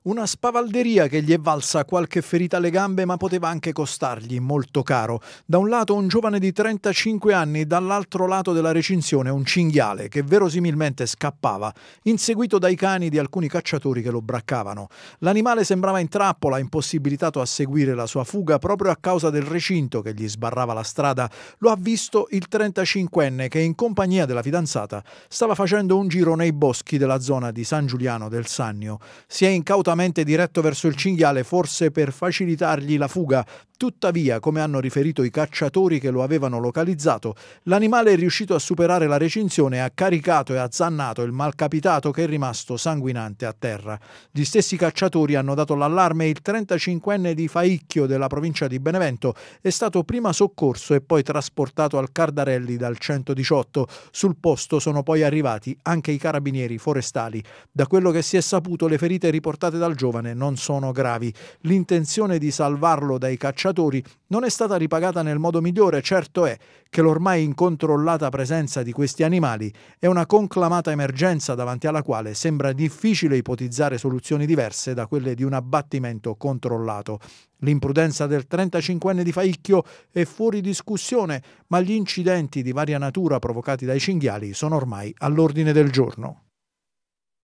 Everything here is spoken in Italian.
Una spavalderia che gli è valsa qualche ferita alle gambe ma poteva anche costargli molto caro. Da un lato un giovane di 35 anni, dall'altro lato della recinzione un cinghiale che verosimilmente scappava, inseguito dai cani di alcuni cacciatori che lo braccavano. L'animale sembrava in trappola, impossibilitato a seguire la sua fuga proprio a causa del recinto che gli sbarrava la strada. Lo ha visto il 35enne che in compagnia della fidanzata stava facendo un giro nei boschi della zona di San Giuliano del Sannio. Si è incauto resolutamente diretto verso il cinghiale, forse per facilitargli la fuga. Tuttavia, come hanno riferito i cacciatori che lo avevano localizzato, l'animale è riuscito a superare la recinzione e ha caricato e azzannato il malcapitato che è rimasto sanguinante a terra. Gli stessi cacciatori hanno dato l'allarme e il 35enne di Faicchio della provincia di Benevento è stato prima soccorso e poi trasportato al Cardarelli dal 118. Sul posto sono poi arrivati anche i carabinieri forestali. Da quello che si è saputo, le ferite riportate causate dal giovane non sono gravi. L'intenzione di salvarlo dai cacciatori non è stata ripagata nel modo migliore, certo è che l'ormai incontrollata presenza di questi animali è una conclamata emergenza davanti alla quale sembra difficile ipotizzare soluzioni diverse da quelle di un abbattimento controllato. L'imprudenza del 35enne di Faicchio è fuori discussione, ma gli incidenti di varia natura provocati dai cinghiali sono ormai all'ordine del giorno.